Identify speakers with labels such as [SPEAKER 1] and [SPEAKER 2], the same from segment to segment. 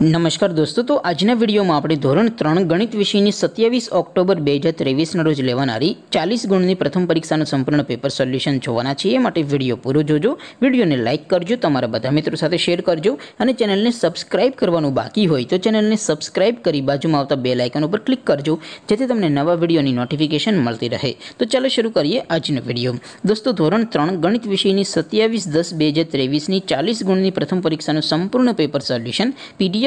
[SPEAKER 1] નમસ્કાર દોસ્તો તો આજના વિડિયોમાં આપણે ધોરણ 3 ગણિત વિષયની 27 ઓક્ટોબર 2023 ના રોજ લેવાણારી 40 ગુણની પ્રથમ પરીક્ષાનું સંપૂર્ણ પેપર સોલ્યુશન જોવાના છે એટલે વિડિયો પૂરો જોજો વિડિયોને લાઈક કરજો તમારા બધા મિત્રો સાથે શેર કરજો અને ચેનલને સબ્સ્ક્રાઇબ કરવાનું બાકી હોય તો ચેનલને સબ્સ્ક્રાઇબ કરી બાજુમાં આવતા બેલ આઇકન ઉપર ક્લિક કરજો જેથી તમને નવા વિડિયોની નોટિફિકેશન મળતી રહે તો ચાલો શરૂ કરીએ આજનો વિડિયો દોસ્તો ધોરણ 3 ગણિત વિષયની 27 10 2023 ની 40 ગુણની પ્રથમ પરીક્ષાનું સંપૂર્ણ પેપર સોલ્યુશન પીડીએફ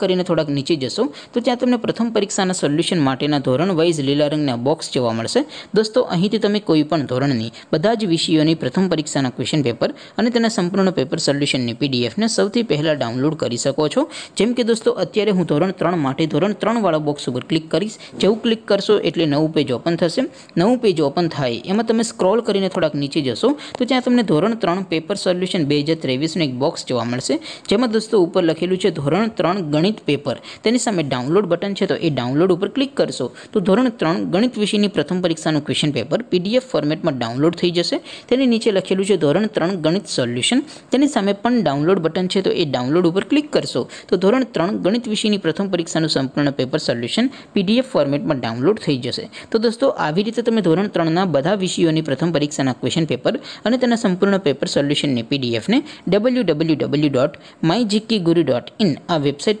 [SPEAKER 1] કરીને થોડક નીચે જશો તો ત્યાં તમને પ્રથમ પરીક્ષાના સોલ્યુશન માટેના ધોરણ વાઇઝ લેલા રંગના બોક્સ જોવા મળશે દોસ્તો અહીંથી તમે કોઈ પણ ધોરણની બધા જ વિષયોની પ્રથમ પરીક્ષાના ક્વેશ્ચન પેપર અને તેના સંપૂર્ણના પેપર સોલ્યુશનની પીડીએફ ને સૌથી પહેલા ડાઉનલોડ કરી શકો છો જેમ કે દોસ્તો અત્યારે હું ધોરણ 3 માટે ધોરણ 3 વાળો બોક્સ ઉપર ક્લિક કરીશ જેઉ ક્લિક કરશો એટલે નવું પેજ ઓપન થશે નવું પેજ ઓપન થાય એમાં તમે સ્ક્રોલ કરીને થોડક નીચે જશો તો ત્યાં તમને ધોરણ 3 પેપર સોલ્યુશન 2023 નો એક બોક્સ જોવા મળશે જેમ કે દોસ્તો ઉપર લખેલું છે ધોરણ 3 ગણિત પેપર તેની સાથે ડાઉનલોડ બટન છે તો એ ડાઉનલોડ ઉપર ક્લિક કરશો તો ધોરણ 3 ગણિત વિષયની પ્રથમ પરીક્ષાનું ક્વેશ્ચન પેપર પીડીએફ ફોર્મેટમાં ડાઉનલોડ થઈ જશે તેની નીચે લખેલું છે ધોરણ 3 ગણિત સોલ્યુશન તેની સાથે પણ ડાઉનલોડ બટન છે તો એ ડાઉનલોડ ઉપર ક્લિક કરશો તો ધોરણ 3 ગણિત વિષયની પ્રથમ પરીક્ષાનું સંપૂર્ણ પેપર સોલ્યુશન પીડીએફ ફોર્મેટમાં ડાઉનલોડ થઈ જશે તો દોસ્તો આવી રીતે તમે ધોરણ 3 ના બધા વિષયોની પ્રથમ પરીક્ષાના ક્વેશ્ચન પેપર અને તેના સંપૂર્ણ પેપર સોલ્યુશન ને પીડીએફ ને www.mygkguru.in આ વેબસાઈટ